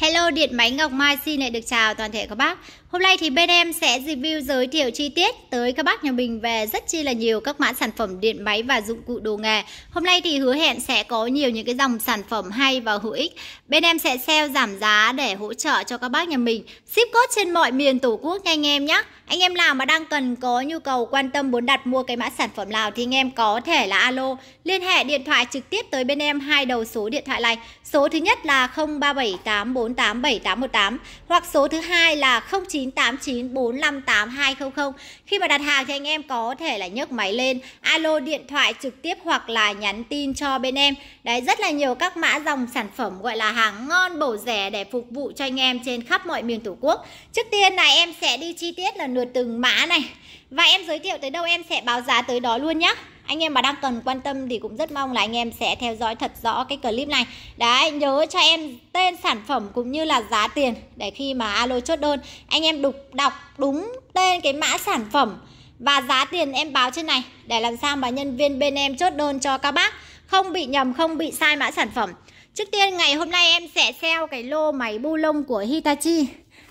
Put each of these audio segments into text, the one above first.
Hello, Điện Máy Ngọc Mai xin lại được chào toàn thể các bác. Hôm nay thì bên em sẽ review giới thiệu chi tiết tới các bác nhà mình về rất chi là nhiều các mã sản phẩm điện máy và dụng cụ đồ nghề. Hôm nay thì hứa hẹn sẽ có nhiều những cái dòng sản phẩm hay và hữu ích. Bên em sẽ sale giảm giá để hỗ trợ cho các bác nhà mình. Ship code trên mọi miền Tổ quốc nha anh em nhé. Anh em nào mà đang cần có nhu cầu quan tâm muốn đặt mua cái mã sản phẩm nào thì anh em có thể là alo, liên hệ điện thoại trực tiếp tới bên em hai đầu số điện thoại này. Số thứ nhất là 0378487818 hoặc số thứ hai là 09 0989458200. Khi mà đặt hàng thì anh em có thể là nhấc máy lên, alo điện thoại trực tiếp hoặc là nhắn tin cho bên em. Đấy rất là nhiều các mã dòng sản phẩm gọi là hàng ngon bổ rẻ để phục vụ cho anh em trên khắp mọi miền Tổ quốc. Trước tiên là em sẽ đi chi tiết là lượt từng mã này. Và em giới thiệu tới đâu em sẽ báo giá tới đó luôn nhé anh em mà đang cần quan tâm thì cũng rất mong là anh em sẽ theo dõi thật rõ cái clip này đấy nhớ cho em tên sản phẩm cũng như là giá tiền để khi mà alo chốt đơn anh em đục đọc đúng tên cái mã sản phẩm và giá tiền em báo trên này để làm sao mà nhân viên bên em chốt đơn cho các bác không bị nhầm không bị sai mã sản phẩm trước tiên ngày hôm nay em sẽ sell cái lô máy bu lông của Hitachi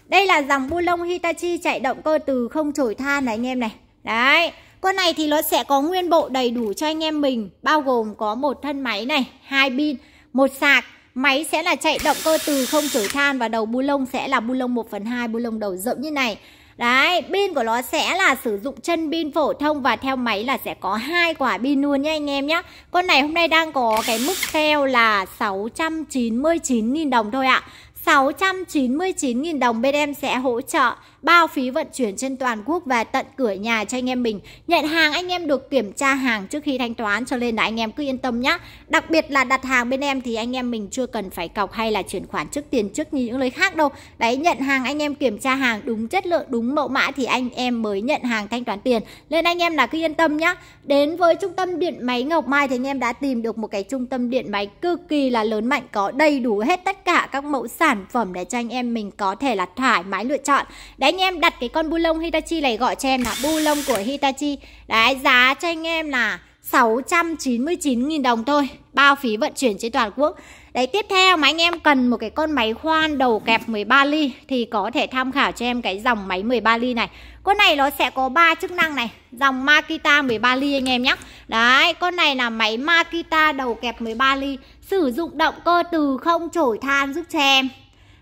đây là dòng bu lông Hitachi chạy động cơ từ không chổi than này anh em này đấy con này thì nó sẽ có nguyên bộ đầy đủ cho anh em mình, bao gồm có một thân máy này, hai pin, một sạc. Máy sẽ là chạy động cơ từ không chổi than và đầu bu lông sẽ là bu lông 1 phần hai bu lông đầu rộng như này. Đấy, pin của nó sẽ là sử dụng chân pin phổ thông và theo máy là sẽ có hai quả pin luôn nha anh em nhé. Con này hôm nay đang có cái mức sale là 699.000 đồng thôi ạ. 699.000 đồng bên em sẽ hỗ trợ bao phí vận chuyển trên toàn quốc về tận cửa nhà cho anh em mình. Nhận hàng anh em được kiểm tra hàng trước khi thanh toán cho nên là anh em cứ yên tâm nhé. Đặc biệt là đặt hàng bên em thì anh em mình chưa cần phải cọc hay là chuyển khoản trước tiền trước như những nơi khác đâu. Đấy nhận hàng anh em kiểm tra hàng đúng chất lượng, đúng mẫu mã thì anh em mới nhận hàng thanh toán tiền. Nên anh em là cứ yên tâm nhé. Đến với trung tâm điện máy Ngọc Mai thì anh em đã tìm được một cái trung tâm điện máy cực kỳ là lớn mạnh có đầy đủ hết tất cả các mẫu sản phẩm để cho anh em mình có thể là thoải mái lựa chọn. Đấy anh em đặt cái con bu lông Hitachi này gọi cho em là bu lông của Hitachi Đấy giá cho anh em là 699.000 đồng thôi Bao phí vận chuyển trên toàn quốc Đấy tiếp theo mà anh em cần một cái con máy khoan đầu kẹp 13 ly Thì có thể tham khảo cho em cái dòng máy 13 ly này Con này nó sẽ có 3 chức năng này Dòng Makita 13 ly anh em nhé Đấy con này là máy Makita đầu kẹp 13 ly Sử dụng động cơ từ không trổi than giúp cho em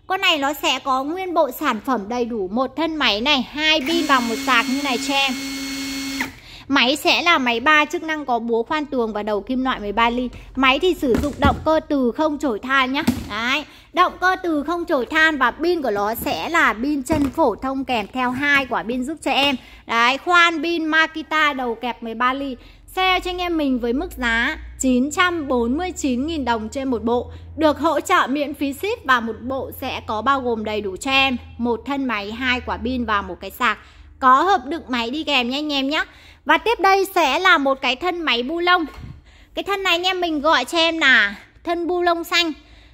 con này nó sẽ có nguyên bộ sản phẩm đầy đủ một thân máy này, hai pin và một sạc như này cho em. Máy sẽ là máy 3 chức năng có búa khoan tường và đầu kim loại 13 ly. Máy thì sử dụng động cơ từ không trổi than nhá. Đấy, động cơ từ không trổi than và pin của nó sẽ là pin chân phổ thông kèm theo hai quả pin giúp cho em. Đấy, khoan pin Makita đầu kẹp 13 ly share cho anh em mình với mức giá 949.000 đồng trên một bộ được hỗ trợ miễn phí ship và một bộ sẽ có bao gồm đầy đủ cho em một thân máy hai quả pin và một cái sạc có hộp đựng máy đi kèm nha anh em nhé và tiếp đây sẽ là một cái thân máy bu lông cái thân này anh em mình gọi cho em là thân bu lông xanh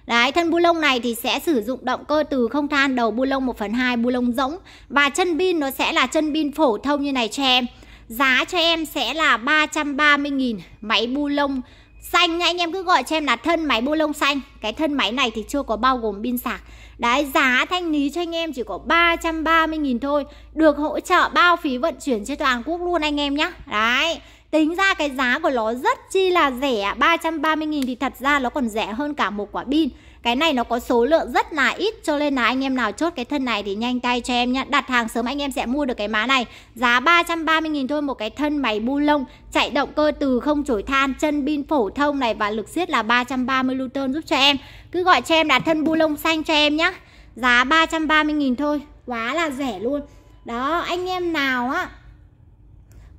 Đấy, thân bu lông này thì sẽ sử dụng động cơ từ không than đầu bu lông 1 phần 2 bu lông rỗng Và chân pin nó sẽ là chân pin phổ thông như này cho em Giá cho em sẽ là 330.000 máy bu lông xanh nha anh em cứ gọi cho em là thân máy bu lông xanh cái thân máy này thì chưa có bao gồm pin sạc đấy giá thanh lý cho anh em chỉ có 330.000 thôi được hỗ trợ bao phí vận chuyển trên toàn quốc luôn anh em nhé đấy tính ra cái giá của nó rất chi là rẻ 330.000 thì thật ra nó còn rẻ hơn cả một quả pin cái này nó có số lượng rất là ít cho nên là anh em nào chốt cái thân này thì nhanh tay cho em nhé đặt hàng sớm anh em sẽ mua được cái má này giá 330.000 thôi một cái thân máy bu lông chạy động cơ từ không chổi than chân pin phổ thông này và lực xiết là 330 Newton giúp cho em cứ gọi cho em đặt thân bu lông xanh cho em nhé giá 330.000 thôi quá là rẻ luôn đó anh em nào á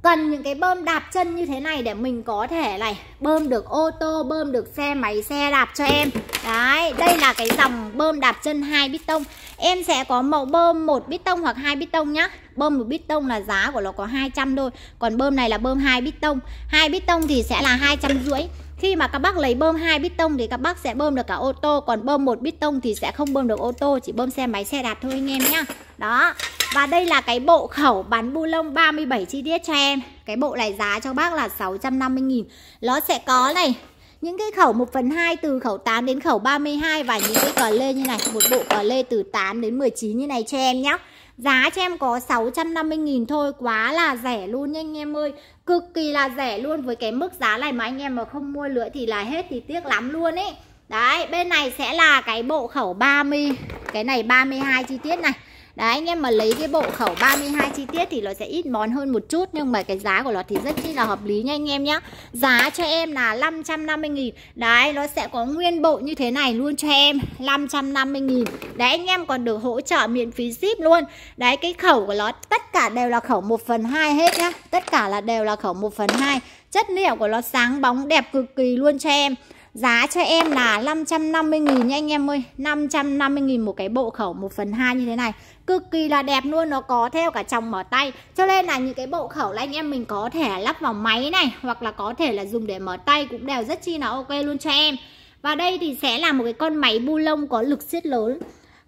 cần những cái bơm đạp chân như thế này để mình có thể này bơm được ô tô bơm được xe máy xe đạp cho em đấy đây là cái dòng bơm đạp chân hai bít tông em sẽ có mẫu bơm một bít tông hoặc hai bít tông nhá bơm một bít tông là giá của nó có 200 thôi còn bơm này là bơm hai bít tông hai bít tông thì sẽ là hai trăm rưỡi khi mà các bác lấy bơm hai bít tông thì các bác sẽ bơm được cả ô tô còn bơm một bít tông thì sẽ không bơm được ô tô chỉ bơm xe máy xe đạp thôi anh em nhá đó và đây là cái bộ khẩu bắn bu lông 37 chi tiết cho em cái bộ này giá cho bác là 650.000 nó sẽ có này những cái khẩu 1 phần 2 từ khẩu 8 đến khẩu 32 và những cái cờ lê như này một bộ cờ lê từ 8 đến 19 như này cho em nhé Giá cho em có 650.000 thôi Quá là rẻ luôn nha anh em ơi Cực kỳ là rẻ luôn với cái mức giá này mà anh em mà không mua lưỡi thì là hết thì tiếc lắm luôn ấy Đấy bên này sẽ là cái bộ khẩu 30 Cái này 32 chi tiết này Đấy anh em mà lấy cái bộ khẩu 32 chi tiết thì nó sẽ ít món hơn một chút Nhưng mà cái giá của nó thì rất chi là hợp lý nha anh em nhá Giá cho em là 550 nghìn Đấy nó sẽ có nguyên bộ như thế này luôn cho em 550 nghìn Đấy anh em còn được hỗ trợ miễn phí ship luôn Đấy cái khẩu của nó tất cả đều là khẩu 1 phần 2 hết nhá Tất cả là đều là khẩu 1 phần 2 Chất liệu của nó sáng bóng đẹp cực kỳ luôn cho em Giá cho em là 550 nghìn nha anh em ơi 550 nghìn một cái bộ khẩu 1 phần 2 như thế này cực kỳ là đẹp luôn nó có theo cả chồng mở tay cho nên là những cái bộ khẩu là anh em mình có thể lắp vào máy này hoặc là có thể là dùng để mở tay cũng đều rất chi là ok luôn cho em và đây thì sẽ là một cái con máy bu lông có lực siết lớn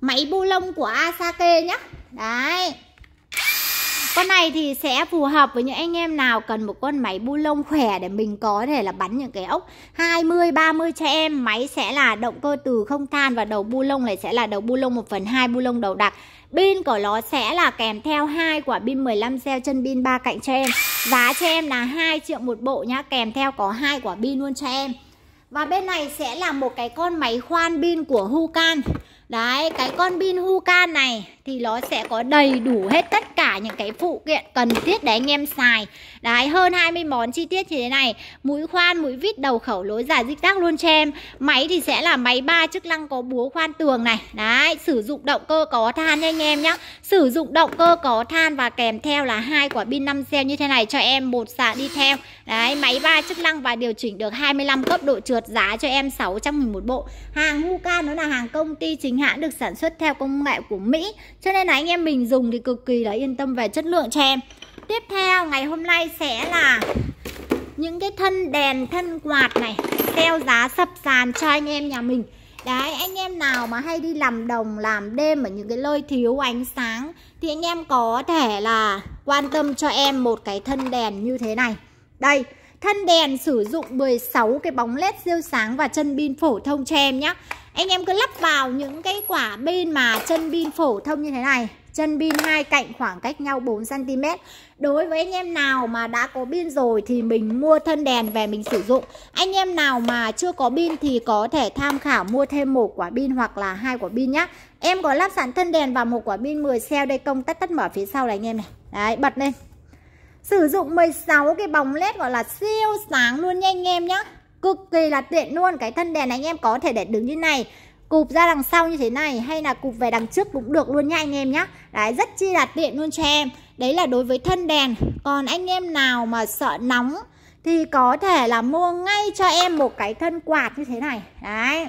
máy bu lông của Asake nhá đấy con này thì sẽ phù hợp với những anh em nào cần một con máy bu lông khỏe để mình có thể là bắn những cái ốc 20 30 cho em. Máy sẽ là động cơ từ không than và đầu bu lông này sẽ là đầu bu lông 1 phần 2 bu lông đầu đặc. Pin của nó sẽ là kèm theo hai quả pin 15 cell chân pin ba cạnh cho em. Giá cho em là 2 triệu một bộ nhá, kèm theo có hai quả pin luôn cho em. Và bên này sẽ là một cái con máy khoan pin của Hukan. Đấy, cái con pin Hukan này thì nó sẽ có đầy đủ hết tất cả những cái phụ kiện cần thiết để anh em xài đấy hơn 20 món chi tiết như thế này mũi khoan mũi vít đầu khẩu lối giả dích tác luôn cho em máy thì sẽ là máy ba chức năng có búa khoan tường này đấy sử dụng động cơ có than nha anh em nhé sử dụng động cơ có than và kèm theo là hai quả pin 5 cell như thế này cho em một xạ đi theo đấy máy ba chức năng và điều chỉnh được 25 cấp độ trượt giá cho em 600 một bộ hàng Muka nó là hàng công ty chính hãng được sản xuất theo công nghệ của Mỹ cho nên là anh em mình dùng thì cực kỳ là yên tâm về chất lượng cho em Tiếp theo ngày hôm nay sẽ là những cái thân đèn, thân quạt này Theo giá sập sàn cho anh em nhà mình Đấy, anh em nào mà hay đi làm đồng, làm đêm ở những cái nơi thiếu ánh sáng Thì anh em có thể là quan tâm cho em một cái thân đèn như thế này Đây, thân đèn sử dụng 16 cái bóng led siêu sáng và chân pin phổ thông cho em nhé anh em cứ lắp vào những cái quả pin mà chân pin phổ thông như thế này chân pin hai cạnh khoảng cách nhau 4 cm. Đối với anh em nào mà đã có pin rồi thì mình mua thân đèn về mình sử dụng. Anh em nào mà chưa có pin thì có thể tham khảo mua thêm một quả pin hoặc là hai quả pin nhá. Em có lắp sẵn thân đèn và một quả pin 10 cell đây công tắt tắt mở phía sau này anh em này. Đấy, bật lên. Sử dụng 16 cái bóng led gọi là siêu sáng luôn nha anh em nhá cực kỳ là tiện luôn cái thân đèn này anh em có thể để đứng như này cụp ra đằng sau như thế này hay là cụp về đằng trước cũng được luôn nha anh em nhé đấy rất chi là tiện luôn cho em đấy là đối với thân đèn còn anh em nào mà sợ nóng thì có thể là mua ngay cho em một cái thân quạt như thế này đấy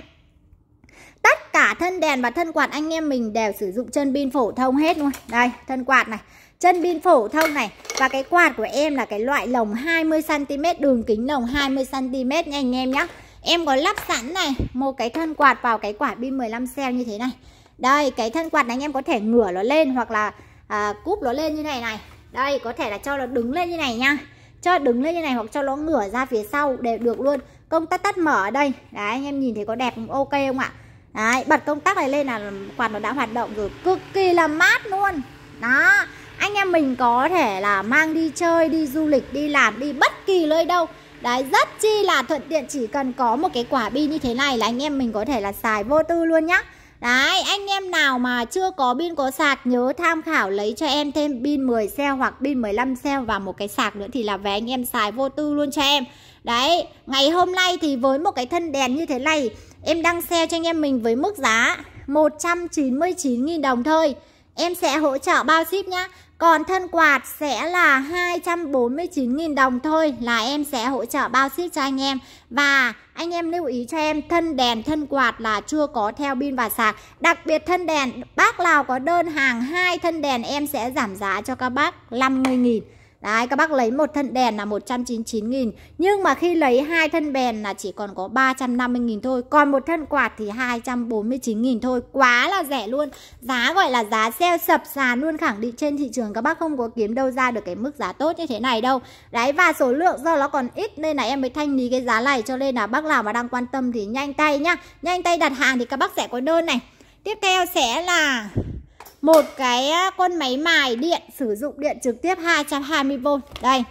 tất cả thân đèn và thân quạt anh em mình đều sử dụng chân pin phổ thông hết luôn đây thân quạt này chân pin phổ thông này và cái quạt của em là cái loại lồng 20cm đường kính lồng 20cm nha anh em nhé em có lắp sẵn này một cái thân quạt vào cái quả pin 15 cell như thế này đây cái thân quạt này anh em có thể ngửa nó lên hoặc là à, cúp nó lên như này này đây có thể là cho nó đứng lên như này nha cho đứng lên như này hoặc cho nó ngửa ra phía sau đều được luôn công tắc tắt mở ở đây đấy anh em nhìn thấy có đẹp ok không ạ đấy bật công tắc này lên là quạt nó đã hoạt động rồi cực kỳ là mát luôn đó anh em mình có thể là mang đi chơi đi du lịch đi làm đi bất kỳ nơi đâu Đấy, rất chi là thuận tiện chỉ cần có một cái quả pin như thế này là anh em mình có thể là xài vô tư luôn nhá. Đấy, anh em nào mà chưa có pin có sạc nhớ tham khảo lấy cho em thêm pin 10 cell hoặc pin 15 cell và một cái sạc nữa thì là về anh em xài vô tư luôn cho em. Đấy, ngày hôm nay thì với một cái thân đèn như thế này, em đăng sale cho anh em mình với mức giá 199.000 đồng thôi. Em sẽ hỗ trợ bao ship nhá. Còn thân quạt sẽ là 249.000 đồng thôi là em sẽ hỗ trợ bao ship cho anh em. Và anh em lưu ý cho em thân đèn thân quạt là chưa có theo pin và sạc. Đặc biệt thân đèn bác nào có đơn hàng hai thân đèn em sẽ giảm giá cho các bác 50.000 Đấy, các bác lấy một thân đèn là 199 nghìn Nhưng mà khi lấy hai thân đèn là chỉ còn có 350 nghìn thôi Còn một thân quạt thì 249 nghìn thôi Quá là rẻ luôn Giá gọi là giá sale sập sàn luôn khẳng định trên thị trường Các bác không có kiếm đâu ra được cái mức giá tốt như thế này đâu Đấy, và số lượng do nó còn ít Nên là em mới thanh lý cái giá này Cho nên là bác nào mà đang quan tâm thì nhanh tay nhá Nhanh tay đặt hàng thì các bác sẽ có đơn này Tiếp theo sẽ là một cái con máy mài điện sử dụng điện trực tiếp 220V đây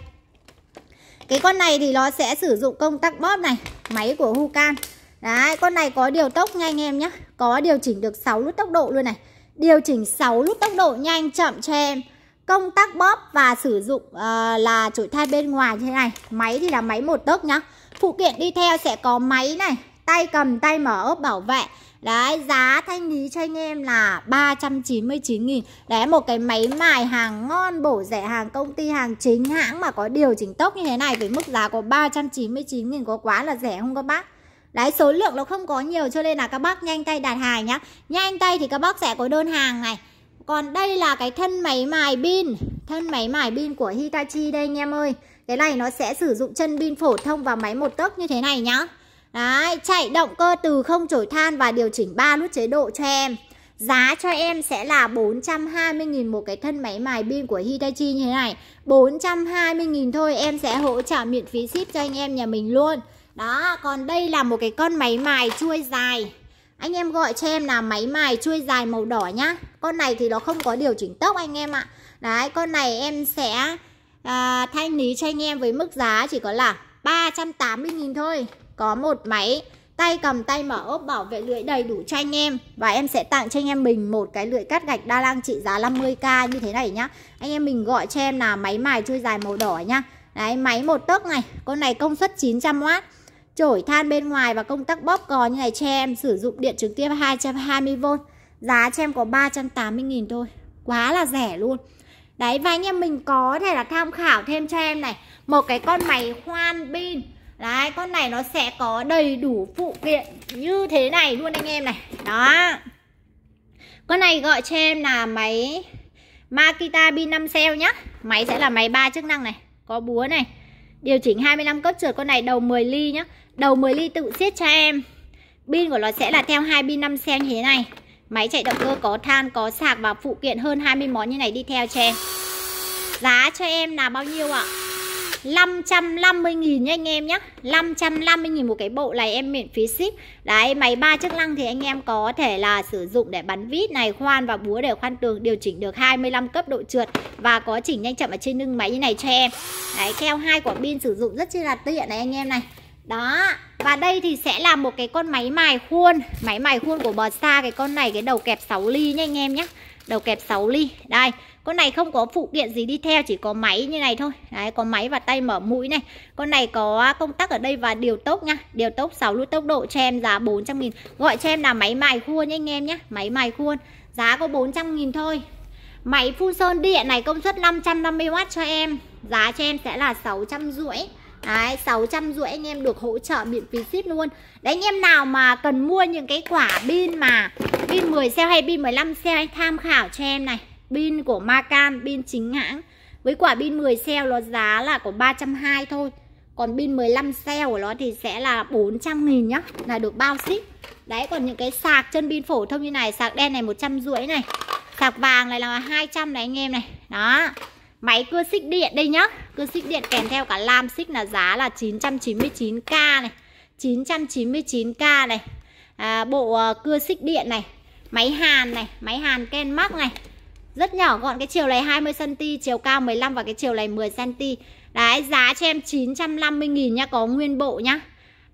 cái con này thì nó sẽ sử dụng công tắc bóp này máy của Hukan đấy con này có điều tốc nha anh em nhé có điều chỉnh được 6 nút tốc độ luôn này điều chỉnh 6 nút tốc độ nhanh chậm cho em công tắc bóp và sử dụng uh, là chổi thai bên ngoài như thế này máy thì là máy một tốc nhá phụ kiện đi theo sẽ có máy này tay cầm tay mở ốp bảo vệ Đấy, giá thanh lý cho anh em là 399.000 Đấy, một cái máy mài hàng ngon, bổ rẻ hàng công ty, hàng chính hãng mà có điều chỉnh tốc như thế này Với mức giá có 399.000 có quá là rẻ không các bác? Đấy, số lượng nó không có nhiều cho nên là các bác nhanh tay đặt hàng nhá Nhanh tay thì các bác sẽ có đơn hàng này Còn đây là cái thân máy mài pin Thân máy mài pin của Hitachi đây anh em ơi Cái này nó sẽ sử dụng chân pin phổ thông và máy một tấc như thế này nhá Đấy, chạy động cơ từ không trổi than và điều chỉnh 3 nút chế độ cho em. Giá cho em sẽ là 420.000 một cái thân máy mài pin của Hitachi như thế này. 420.000 thôi em sẽ hỗ trợ miễn phí ship cho anh em nhà mình luôn. Đó, còn đây là một cái con máy mài chuôi dài. Anh em gọi cho em là máy mài chuôi dài màu đỏ nhá. Con này thì nó không có điều chỉnh tốc anh em ạ. Đấy, con này em sẽ à, thanh lý cho anh em với mức giá chỉ có là 380.000 thôi có một máy tay cầm tay mở ốp bảo vệ lưỡi đầy đủ cho anh em và em sẽ tặng cho anh em mình một cái lưỡi cắt gạch đa năng trị giá 50k như thế này nhá anh em mình gọi cho em là máy mài chui dài màu đỏ nhá đấy máy một tấc này con này công suất 900w chổi than bên ngoài và công tắc bóp cò như này cho em sử dụng điện trực tiếp 220V giá cho em có 380.000 thôi quá là rẻ luôn đấy và anh em mình có thể là tham khảo thêm cho em này một cái con máy khoan pin Đấy, con này nó sẽ có đầy đủ phụ kiện như thế này luôn anh em này Đó Con này gọi cho em là máy Makita B5 Cell nhá Máy sẽ là máy 3 chức năng này Có búa này Điều chỉnh 25 cấp trượt con này đầu 10 ly nhá Đầu 10 ly tự siết cho em Pin của nó sẽ là theo hai pin 5 cell như thế này Máy chạy động cơ có than, có sạc và phụ kiện hơn 20 món như này đi theo cho em Giá cho em là bao nhiêu ạ? 550 nghìn nhé anh em nhé 550 nghìn một cái bộ này em miễn phí ship Đấy máy ba chức năng thì anh em có thể là sử dụng để bắn vít này Khoan và búa để khoan tường điều chỉnh được 25 cấp độ trượt Và có chỉnh nhanh chậm ở trên lưng máy như này cho em Đấy keo hai quả pin sử dụng rất chi là tiện này anh em này đó và đây thì sẽ là một cái con máy mài khuôn máy mài khuôn của bò cái con này cái đầu kẹp 6 ly nha anh em nhé đầu kẹp 6 ly đây con này không có phụ kiện gì đi theo chỉ có máy như này thôi đấy có máy và tay mở mũi này con này có công tắc ở đây và điều tốc nha điều tốc 6 lút tốc độ cho em giá 400 nghìn gọi cho em là máy mài khuôn nha anh em nhé máy mài khuôn giá có 400 nghìn thôi máy phun sơn điện này công suất 550W cho em giá cho em sẽ là 650 rưỡi Đấy, 600 rưỡi anh em được hỗ trợ miễn phí ship luôn Đấy anh em nào mà cần mua những cái quả pin mà Pin 10 cell hay pin 15 cell anh tham khảo cho em này Pin của Macan, pin chính hãng Với quả pin 10 cell nó giá là của 320 thôi Còn pin 15 cell của nó thì sẽ là 400 nghìn nhá Là được bao ship Đấy còn những cái sạc chân pin phổ thông như này Sạc đen này 100 rưỡi này Sạc vàng này là 200 này anh em này Đó Máy cưa xích điện đây nhá Cưa xích điện kèm theo cả lam xích là giá là 999k này 999k này à, Bộ ờ, cưa xích điện này Máy hàn này Máy hàn ken Kenmark này Rất nhỏ gọn Cái chiều này 20cm Chiều cao 15 và cái chiều này 10cm Đấy giá cho em 950.000 nhá Có nguyên bộ nhá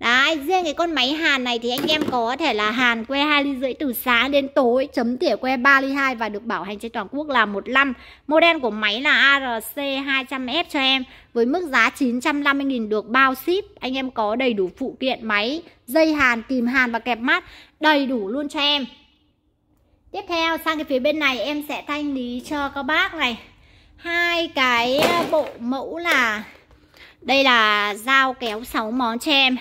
Đấy, riêng cái con máy hàn này thì anh em có thể là hàn que hai ly rưỡi từ sáng đến tối chấm tỉa que 3 ly 2 và được bảo hành trên toàn quốc là một năm. Model của máy là ARC 200F cho em với mức giá 950.000 được bao ship. Anh em có đầy đủ phụ kiện máy, dây hàn, kìm hàn và kẹp mát đầy đủ luôn cho em. Tiếp theo sang cái phía bên này em sẽ thanh lý cho các bác này hai cái bộ mẫu là đây là dao kéo 6 món cho em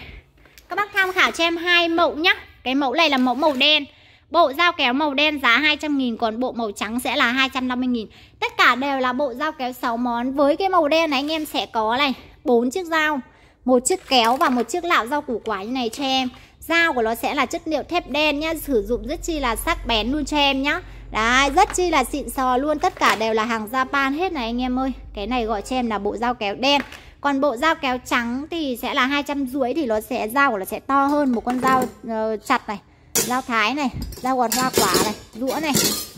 các bác tham khảo cho em hai mẫu nhá. Cái mẫu này là mẫu màu đen. Bộ dao kéo màu đen giá 200 000 còn bộ màu trắng sẽ là 250 000 Tất cả đều là bộ dao kéo 6 món. Với cái màu đen này anh em sẽ có này, bốn chiếc dao, một chiếc kéo và một chiếc lạo rau củ quả như này cho em. Dao của nó sẽ là chất liệu thép đen nhá, sử dụng rất chi là sắc bén luôn cho em nhá. Đấy, rất chi là xịn sò luôn, tất cả đều là hàng Japan hết này anh em ơi. Cái này gọi cho em là bộ dao kéo đen còn bộ dao kéo trắng thì sẽ là hai trăm rưỡi thì nó sẽ dao của nó sẽ to hơn một con dao uh, chặt này dao thái này dao gọt hoa quả này đũa này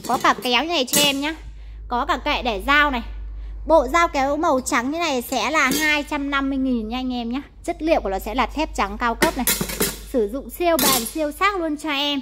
có cả kéo như này cho em nhá có cả kệ để dao này Bộ dao kéo màu trắng như này sẽ là 250.000 nha anh em nhá, Chất liệu của nó sẽ là thép trắng cao cấp này Sử dụng siêu bền siêu sắc luôn cho em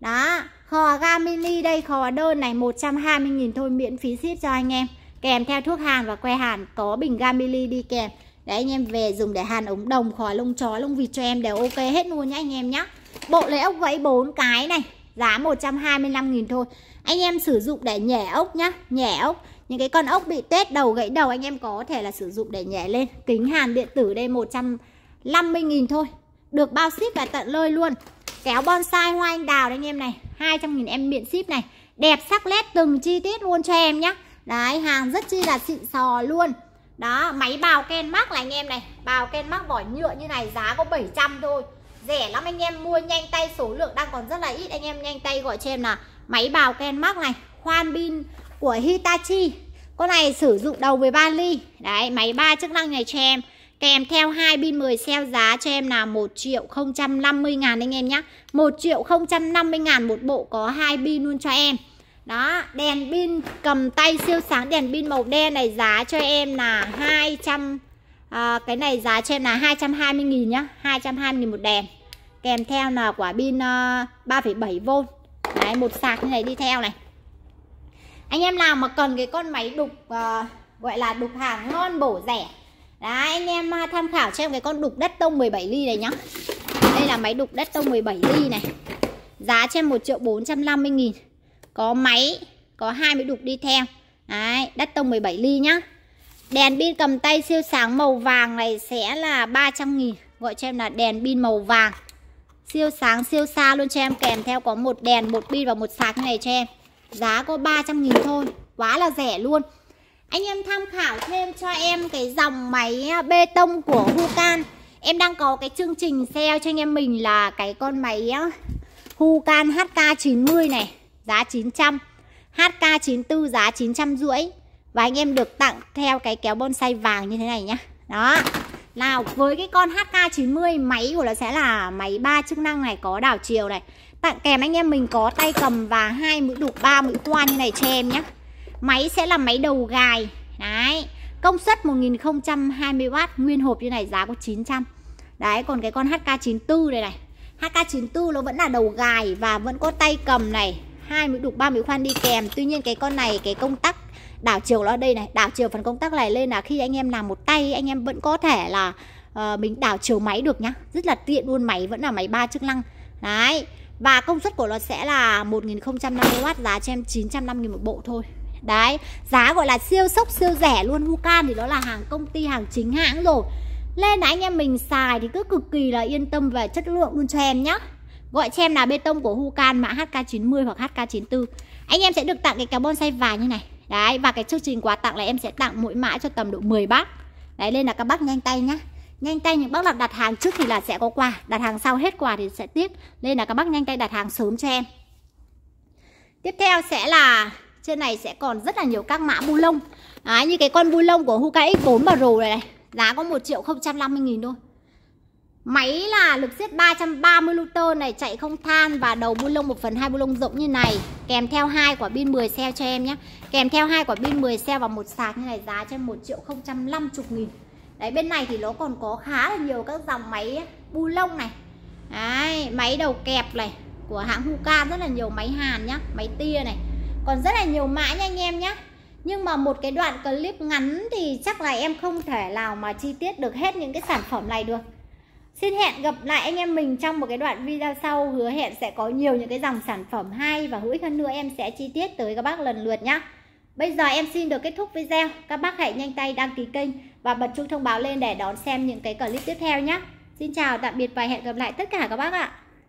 Đó Khò ga mini đây khò đơn này 120.000 thôi miễn phí ship cho anh em Kèm theo thuốc hàn và que hàn có bình ga mini đi kèm Đấy anh em về dùng để hàn ống đồng khỏi lông chó, lông vịt cho em đều ok hết luôn nhá anh em nhá Bộ lấy ốc vẫy 4 cái này Giá 125.000 thôi Anh em sử dụng để nhẻ ốc nhá Nhẻ ốc Những cái con ốc bị tết đầu gãy đầu Anh em có thể là sử dụng để nhẻ lên Kính hàn điện tử đây 150.000 thôi Được bao ship và tận lơi luôn Kéo bonsai hoa anh đào đấy anh em này 200.000 em miễn ship này Đẹp sắc nét từng chi tiết luôn cho em nhá Đấy hàng rất chi là xịn sò luôn đó máy bào ken mắc là anh em này bào ken mắc vỏ nhựa như này giá có 700 thôi rẻ lắm anh em mua nhanh tay số lượng đang còn rất là ít anh em nhanh tay gọi cho em là máy bào ken mắc này khoan pin của Hitachi con này sử dụng đầu 13 ly đấy máy ba chức năng này cho em kèm theo hai pin 10 xeo giá cho em là 1 triệu 050 ngàn anh em nhé 1 triệu 050 ngàn một bộ có hai pin luôn cho em đó đèn pin cầm tay siêu sáng đèn pin màu đen này giá cho em là 200 à, cái này giá cho em là 220 nghìn nhá 220 nghìn một đèn kèm theo là quả pin uh, ờ, 3,7V đấy một sạc như này đi theo này anh em nào mà cần cái con máy đục uh, gọi là đục hàng ngon bổ rẻ đấy anh em uh, tham khảo cho em cái con đục đất tông 17 ly này nhá đây là máy đục đất tông 17 ly này giá cho em 1 triệu 450 nghìn có máy có hai mươi đục đi theo đấy đất tông 17 ly nhá đèn pin cầm tay siêu sáng màu vàng này sẽ là 300 nghìn gọi cho em là đèn pin màu vàng siêu sáng siêu xa luôn cho em kèm theo có một đèn một pin và một sạc này cho em giá có 300 nghìn thôi quá là rẻ luôn anh em tham khảo thêm cho em cái dòng máy à, bê tông của Hucan em đang có cái chương trình sale cho anh em mình là cái con máy à, Hucan HK90 này giá 900 HK94 giá 900 rưỡi và anh em được tặng theo cái kéo bonsai vàng như thế này nhá đó nào với cái con HK90 máy của nó sẽ là máy ba chức năng này có đảo chiều này tặng kèm anh em mình có tay cầm và hai mũi đục ba mũi khoan như này cho em nhé máy sẽ là máy đầu gài đấy công suất 1020W nguyên hộp như này giá có 900 đấy còn cái con HK94 đây này HK94 nó vẫn là đầu gài và vẫn có tay cầm này hai mũi đục ba mũi khoan đi kèm tuy nhiên cái con này cái công tắc đảo chiều nó ở đây này đảo chiều phần công tắc này lên là khi anh em làm một tay anh em vẫn có thể là uh, mình đảo chiều máy được nhá rất là tiện luôn máy vẫn là máy ba chức năng đấy và công suất của nó sẽ là 1050W giá cho em 950 000 một bộ thôi đấy giá gọi là siêu sốc siêu rẻ luôn Hukan thì đó là hàng công ty hàng chính hãng rồi nên là anh em mình xài thì cứ cực kỳ là yên tâm về chất lượng luôn cho em nhá Gọi xem là bê tông của Hukan mã HK90 hoặc HK94. Anh em sẽ được tặng cái kéo bonsai vàng như này. Đấy và cái chương trình quà tặng là em sẽ tặng mỗi mã cho tầm độ 10 bác. Đấy nên là các bác nhanh tay nhá. Nhanh tay những bác nào đặt hàng trước thì là sẽ có quà, đặt hàng sau hết quà thì sẽ tiếc. Nên là các bác nhanh tay đặt hàng sớm cho em. Tiếp theo sẽ là trên này sẽ còn rất là nhiều các mã bu lông. Đấy, như cái con bu lông của Hukan X4 Pro này này, giá có 1 triệu 050 000 thôi. Máy là lực siết 330 Luton này chạy không than và đầu bu lông 1 phần 2 bu lông rộng như này Kèm theo hai quả pin 10 xe cho em nhé Kèm theo hai quả pin 10 xe và một sạc như này giá cho em 1 triệu 050 nghìn Đấy bên này thì nó còn có khá là nhiều các dòng máy bu lông này Đấy, máy đầu kẹp này của hãng Huka rất là nhiều máy hàn nhá Máy tia này Còn rất là nhiều mã nha anh em nhé nhưng mà một cái đoạn clip ngắn thì chắc là em không thể nào mà chi tiết được hết những cái sản phẩm này được Xin hẹn gặp lại anh em mình trong một cái đoạn video sau Hứa hẹn sẽ có nhiều những cái dòng sản phẩm hay và hữu ích hơn nữa em sẽ chi tiết tới các bác lần lượt nhé Bây giờ em xin được kết thúc video Các bác hãy nhanh tay đăng ký kênh và bật chuông thông báo lên để đón xem những cái clip tiếp theo nhé Xin chào, tạm biệt và hẹn gặp lại tất cả các bác ạ